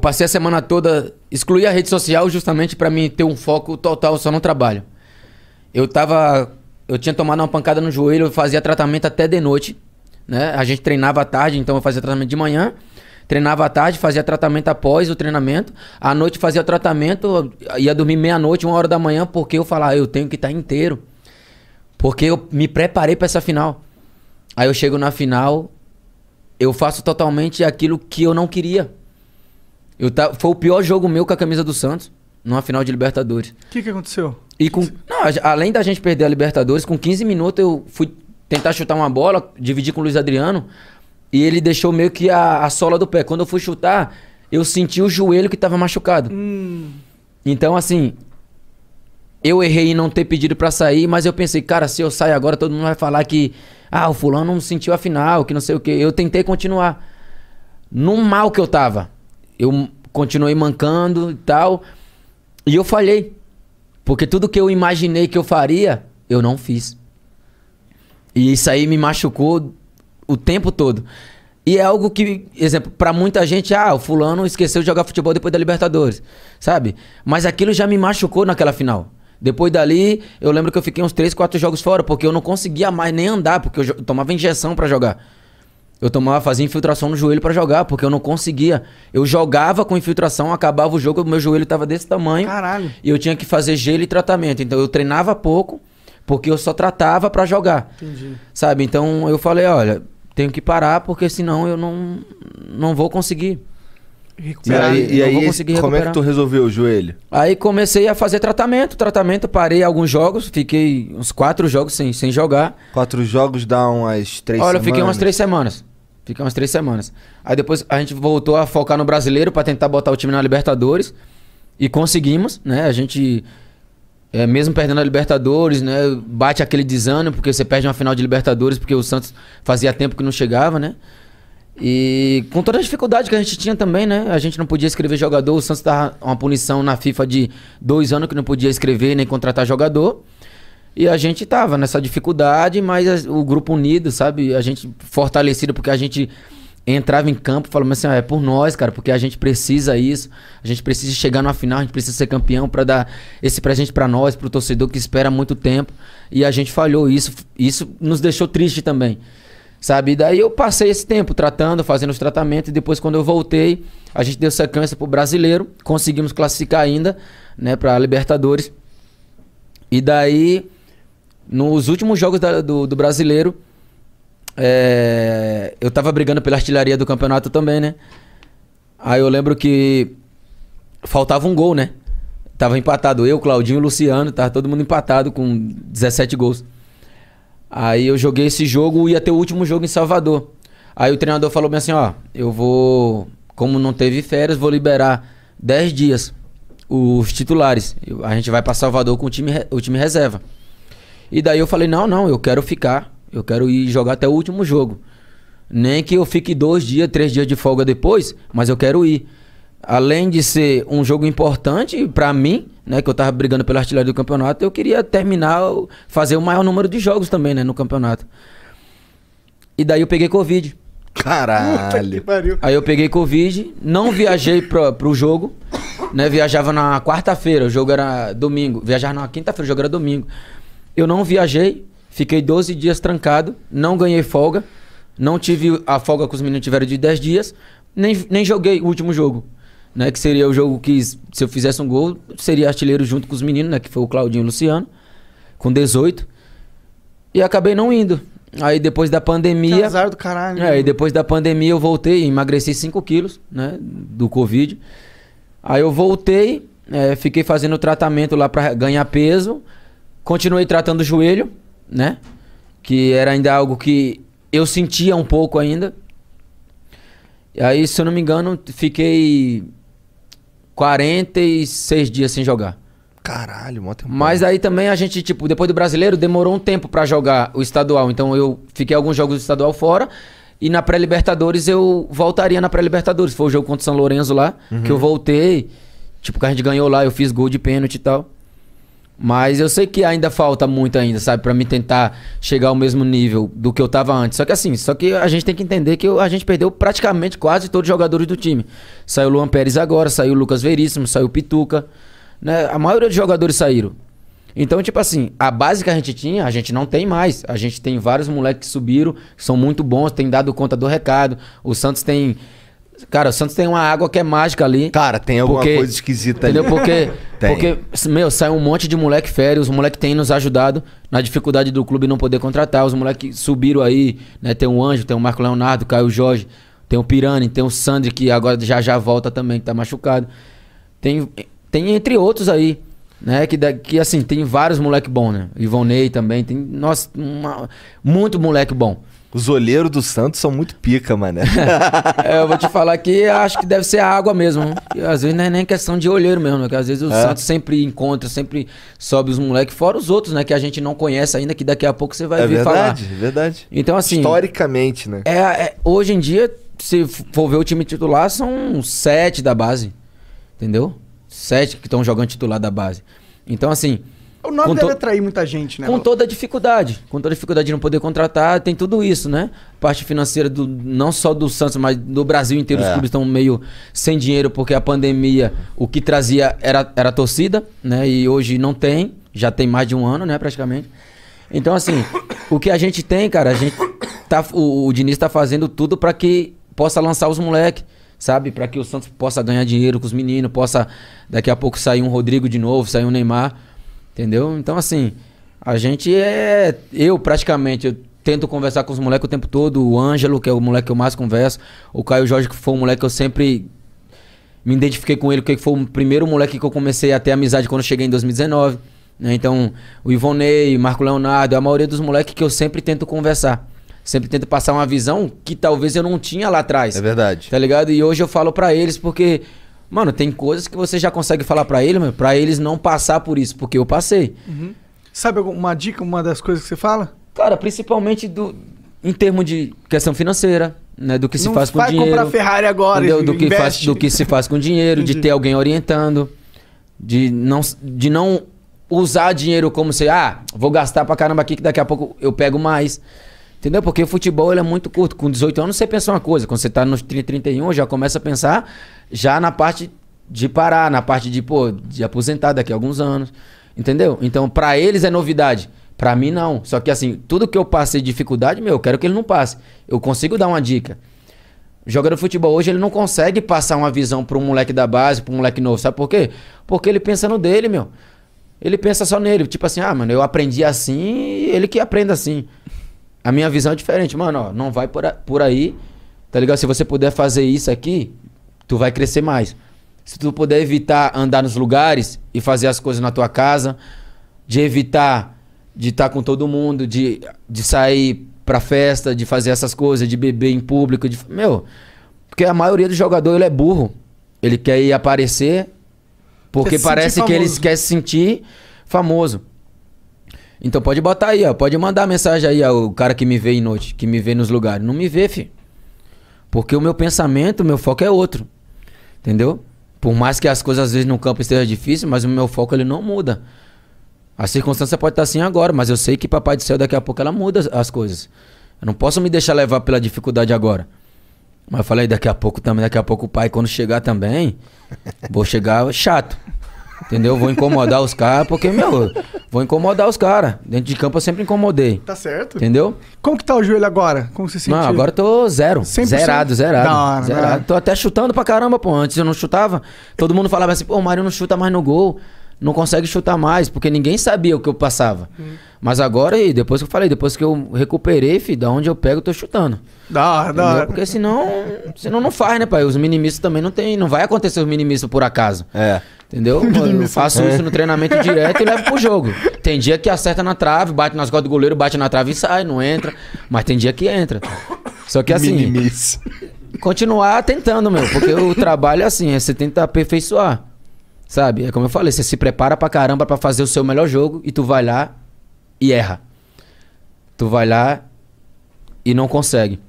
passei a semana toda, excluí a rede social justamente para mim ter um foco total só no trabalho. Eu tava, eu tinha tomado uma pancada no joelho, eu fazia tratamento até de noite, né? A gente treinava à tarde, então eu fazia tratamento de manhã, treinava à tarde, fazia tratamento após o treinamento, à noite fazia tratamento, ia dormir meia-noite, uma hora da manhã, porque eu falava, ah, eu tenho que estar tá inteiro. Porque eu me preparei para essa final. Aí eu chego na final, eu faço totalmente aquilo que eu não queria. Eu tá, foi o pior jogo meu com a camisa do Santos, numa final de Libertadores. O que, que aconteceu? E com, não, além da gente perder a Libertadores, com 15 minutos eu fui tentar chutar uma bola, dividir com o Luiz Adriano, e ele deixou meio que a, a sola do pé. Quando eu fui chutar, eu senti o joelho que estava machucado. Hum. Então, assim, eu errei em não ter pedido para sair, mas eu pensei, cara, se eu sair agora, todo mundo vai falar que, ah, o fulano não sentiu a final, que não sei o quê. Eu tentei continuar. No mal que eu tava eu continuei mancando e tal. E eu falhei. Porque tudo que eu imaginei que eu faria, eu não fiz. E isso aí me machucou o tempo todo. E é algo que, exemplo, para muita gente, ah, o fulano esqueceu de jogar futebol depois da Libertadores, sabe? Mas aquilo já me machucou naquela final. Depois dali, eu lembro que eu fiquei uns 3, 4 jogos fora, porque eu não conseguia mais nem andar, porque eu tomava injeção para jogar. Eu tomava, fazia infiltração no joelho para jogar, porque eu não conseguia. Eu jogava com infiltração, acabava o jogo, meu joelho tava desse tamanho. Caralho. E eu tinha que fazer gelo e tratamento. Então eu treinava pouco, porque eu só tratava para jogar. Entendi. Sabe? Então eu falei, olha, tenho que parar, porque senão eu não, não vou conseguir. Recuperar. E aí, e aí recuperar. como é que tu resolveu o joelho? Aí comecei a fazer tratamento, tratamento, parei alguns jogos, fiquei uns quatro jogos sem, sem jogar. Quatro jogos dá umas três Olha, semanas? Olha, eu fiquei umas três semanas umas três semanas. Aí depois a gente voltou a focar no brasileiro para tentar botar o time na Libertadores. E conseguimos, né? A gente, é, mesmo perdendo a Libertadores, né? Bate aquele desânimo, porque você perde uma final de Libertadores, porque o Santos fazia tempo que não chegava, né? E com toda a dificuldade que a gente tinha também, né? A gente não podia escrever jogador. O Santos tava uma punição na FIFA de dois anos que não podia escrever nem contratar jogador. E a gente tava nessa dificuldade, mas o grupo unido, sabe? A gente fortalecido porque a gente entrava em campo falava assim, ah, é por nós, cara, porque a gente precisa isso, a gente precisa chegar na final, a gente precisa ser campeão para dar esse presente para nós, pro torcedor que espera muito tempo. E a gente falhou isso, isso nos deixou triste também. Sabe? E daí eu passei esse tempo tratando, fazendo os tratamentos e depois quando eu voltei, a gente deu sequência pro brasileiro, conseguimos classificar ainda, né, para Libertadores. E daí nos últimos jogos da, do, do, brasileiro, é, eu tava brigando pela artilharia do campeonato também, né? Aí eu lembro que faltava um gol, né? Tava empatado eu, Claudinho e Luciano, tava todo mundo empatado com 17 gols. Aí eu joguei esse jogo, ia ter o último jogo em Salvador. Aí o treinador falou bem assim, ó, eu vou, como não teve férias, vou liberar 10 dias os titulares. A gente vai para Salvador com o time, o time reserva. E daí eu falei: não, não, eu quero ficar. Eu quero ir jogar até o último jogo. Nem que eu fique dois dias, três dias de folga depois, mas eu quero ir. Além de ser um jogo importante para mim, né, que eu tava brigando pela artilharia do campeonato, eu queria terminar, fazer o maior número de jogos também, né, no campeonato. E daí eu peguei Covid. Caralho. Aí eu peguei Covid, não viajei pra, pro jogo, né? Viajava na quarta-feira, o jogo era domingo. Viajava na quinta-feira, o jogo era domingo. Eu não viajei, fiquei 12 dias trancado, não ganhei folga, não tive a folga que os meninos tiveram de 10 dias, nem, nem joguei o último jogo. Né, que seria o jogo que, se eu fizesse um gol, seria artilheiro junto com os meninos, né? Que foi o Claudinho e o Luciano, com 18. E acabei não indo. Aí depois da pandemia. Que azar do caralho. É, né? depois da pandemia eu voltei, emagreci 5 quilos, né? Do Covid. Aí eu voltei, é, fiquei fazendo tratamento lá para ganhar peso. Continuei tratando o joelho, né? Que era ainda algo que eu sentia um pouco ainda. E aí, se eu não me engano, fiquei 46 dias sem jogar. Caralho, mó tempo. Mas aí também a gente, tipo, depois do brasileiro, demorou um tempo para jogar o estadual. Então eu fiquei alguns jogos do estadual fora. E na pré-Libertadores eu voltaria na pré-Libertadores. Foi o jogo contra o São Lourenço lá, uhum. que eu voltei. Tipo, que a gente ganhou lá, eu fiz gol de pênalti e tal. Mas eu sei que ainda falta muito ainda, sabe? para mim tentar chegar ao mesmo nível do que eu tava antes. Só que assim, só que a gente tem que entender que a gente perdeu praticamente quase todos os jogadores do time. Saiu o Luan Pérez agora, saiu o Lucas Veríssimo, saiu o Pituca. Né? A maioria dos jogadores saíram. Então, tipo assim, a base que a gente tinha, a gente não tem mais. A gente tem vários moleques que subiram, são muito bons, têm dado conta do recado. O Santos tem Cara, o Santos tem uma água que é mágica ali. Cara, tem alguma porque, coisa esquisita entendeu? ali. Entendeu? Porque, porque, meu, sai um monte de moleque férias. Os moleques têm nos ajudado na dificuldade do clube não poder contratar. Os moleques subiram aí, né? Tem o Anjo, tem o Marco Leonardo, Caio Jorge, tem o Pirani, tem o Sandri, que agora já já volta também, que tá machucado. Tem, tem entre outros aí, né? Que, que assim, tem vários moleque bom, né? Ivonei também, tem, nossa, uma, muito moleque bom. Os olheiros do Santos são muito pica, mané. é, eu vou te falar que acho que deve ser a água mesmo. E às vezes não é nem questão de olheiro mesmo, né? Porque às vezes o é. Santos sempre encontra, sempre sobe os moleques, fora os outros, né? Que a gente não conhece ainda, que daqui a pouco você vai é vir verdade, falar. É verdade, Então, assim. Historicamente, né? É, é, hoje em dia, se for ver o time titular, são sete da base. Entendeu? Sete que estão jogando titular da base. Então, assim. O nome deve atrair muita gente, né? Com toda a dificuldade. Com toda a dificuldade de não poder contratar, tem tudo isso, né? Parte financeira do não só do Santos, mas do Brasil inteiro. É. Os clubes estão meio sem dinheiro porque a pandemia, o que trazia era, era a torcida, né? E hoje não tem. Já tem mais de um ano, né? Praticamente. Então, assim, o que a gente tem, cara, a gente tá, o, o Diniz tá fazendo tudo para que possa lançar os moleques sabe? Para que o Santos possa ganhar dinheiro com os meninos, possa daqui a pouco sair um Rodrigo de novo, sair um Neymar. Entendeu? Então, assim, a gente é. Eu praticamente. Eu tento conversar com os moleques o tempo todo. O Ângelo, que é o moleque que eu mais converso. O Caio Jorge, que foi o moleque que eu sempre me identifiquei com ele, porque foi o primeiro moleque que eu comecei a ter amizade quando cheguei em 2019. Né? Então, o Ivonei, Marco Leonardo, a maioria dos moleques que eu sempre tento conversar. Sempre tento passar uma visão que talvez eu não tinha lá atrás. É verdade. Tá ligado? E hoje eu falo para eles porque Mano, tem coisas que você já consegue falar para ele, mano, pra eles não passar por isso, porque eu passei. Uhum. Sabe alguma dica, uma das coisas que você fala? Cara, principalmente do, em termos de questão financeira, né? Do que se faz com vai comprar Ferrari agora, entendeu? do, que faz, do que se faz com dinheiro, de ter alguém orientando, de não, de não usar dinheiro como se, ah, vou gastar pra caramba aqui que daqui a pouco eu pego mais. Entendeu? Porque o futebol ele é muito curto. Com 18 anos você pensa uma coisa. Quando você está nos 30, 31, já começa a pensar já na parte de parar, na parte de, pô, de aposentar daqui a alguns anos. Entendeu? Então, para eles é novidade. Para mim, não. Só que assim, tudo que eu passei dificuldade, meu, eu quero que ele não passe. Eu consigo dar uma dica. Jogador de futebol hoje, ele não consegue passar uma visão para um moleque da base, para um moleque novo. Sabe por quê? Porque ele pensa no dele, meu. Ele pensa só nele. Tipo assim, ah, mano, eu aprendi assim, ele que aprenda assim a minha visão é diferente. Mano, ó, não vai por, a, por aí, tá ligado? Se você puder fazer isso aqui, tu vai crescer mais. Se tu puder evitar andar nos lugares e fazer as coisas na tua casa, de evitar de estar tá com todo mundo, de, de sair pra festa, de fazer essas coisas, de beber em público, de, meu, porque a maioria do jogador ele é burro. Ele quer ir aparecer porque parece que ele quer se sentir famoso. Então pode botar aí, ó. Pode mandar mensagem aí, ao cara que me vê em noite, que me vê nos lugares. Não me vê, filho. Porque o meu pensamento, o meu foco é outro. Entendeu? Por mais que as coisas às vezes no campo estejam difíceis, mas o meu foco ele não muda. A circunstância pode estar assim agora, mas eu sei que papai do céu daqui a pouco ela muda as coisas. Eu não posso me deixar levar pela dificuldade agora. Mas eu falei, daqui a pouco também, daqui a pouco o pai, quando chegar também, vou chegar chato. Entendeu? Vou incomodar os caras, porque, meu, vou incomodar os caras. Dentro de campo eu sempre incomodei. Tá certo. Entendeu? Como que tá o joelho agora? Como você sentiu? Não, agora eu tô zero. 100%. Zerado, zerado. Da hora, zerado. Né? Tô até chutando pra caramba, pô. Antes eu não chutava. Todo mundo falava assim, pô, o Mário não chuta mais no gol. Não consegue chutar mais, porque ninguém sabia o que eu passava. Hum. Mas agora, aí, depois que eu falei, depois que eu recuperei, fi, da onde eu pego, eu tô chutando. Da hora, da hora. Porque senão, senão não faz, né, pai? Os minimistas também não tem, não vai acontecer os minimistas por acaso. É. Entendeu? Eu faço isso no treinamento direto e levo pro jogo. Tem dia que acerta na trave, bate nas costas do goleiro, bate na trave e sai, não entra. Mas tem dia que entra. Só que assim. Minimis. Continuar tentando, meu. Porque o trabalho é assim, é você tenta aperfeiçoar. Sabe? É como eu falei, você se prepara pra caramba pra fazer o seu melhor jogo e tu vai lá e erra. Tu vai lá e não consegue.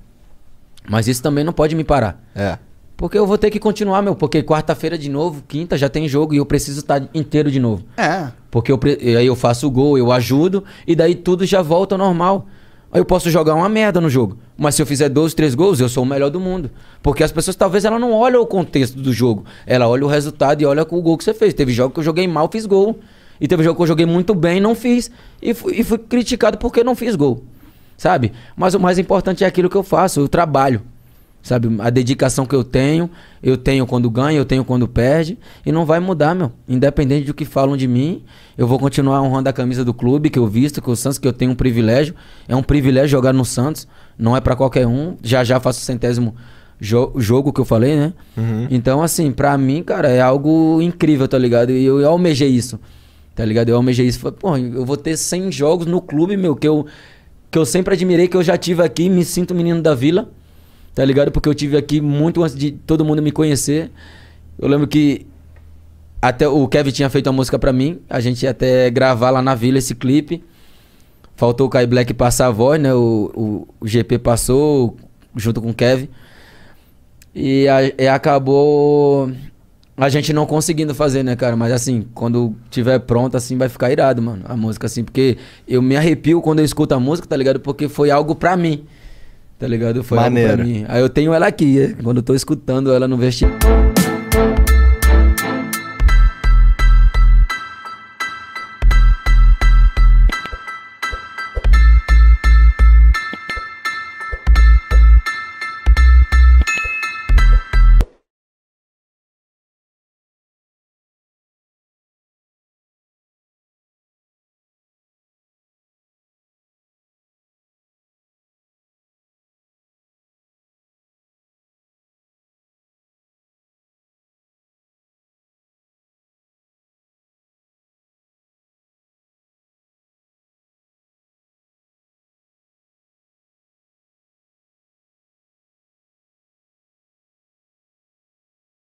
Mas isso também não pode me parar. É. Porque eu vou ter que continuar, meu. Porque quarta-feira de novo, quinta já tem jogo e eu preciso estar inteiro de novo. É. Porque eu, aí eu faço o gol, eu ajudo e daí tudo já volta ao normal. Aí eu posso jogar uma merda no jogo. Mas se eu fizer 12, 3 gols, eu sou o melhor do mundo. Porque as pessoas talvez ela não olham o contexto do jogo. Ela olha o resultado e olha o gol que você fez. Teve jogo que eu joguei mal, fiz gol. E teve jogo que eu joguei muito bem, não fiz. E fui, e fui criticado porque não fiz gol. Sabe? Mas o mais importante é aquilo que eu faço, o trabalho. Sabe, a dedicação que eu tenho, eu tenho quando ganha, eu tenho quando perde, e não vai mudar, meu. Independente do que falam de mim, eu vou continuar honrando a camisa do clube que eu visto, que o Santos, que eu tenho um privilégio. É um privilégio jogar no Santos, não é para qualquer um. Já já faço o centésimo jo jogo que eu falei, né? Uhum. Então, assim, pra mim, cara, é algo incrível, tá ligado? E eu, eu almejei isso, tá ligado? Eu almejei isso. pô, eu vou ter 100 jogos no clube, meu, que eu, que eu sempre admirei, que eu já tive aqui, me sinto menino da vila tá ligado? Porque eu tive aqui muito antes de todo mundo me conhecer. Eu lembro que até o Kevin tinha feito a música para mim, a gente ia até gravar lá na vila esse clipe. Faltou o Kai Black passar a voz, né? O, o, o GP passou junto com o Kevin. E, a, e acabou a gente não conseguindo fazer, né, cara? Mas assim, quando tiver pronto, assim, vai ficar irado, mano, a música, assim, porque eu me arrepio quando eu escuto a música, tá ligado? Porque foi algo pra mim. Tá ligado? Foi Maneiro. pra mim. Aí eu tenho ela aqui, quando eu tô escutando ela no vestiário.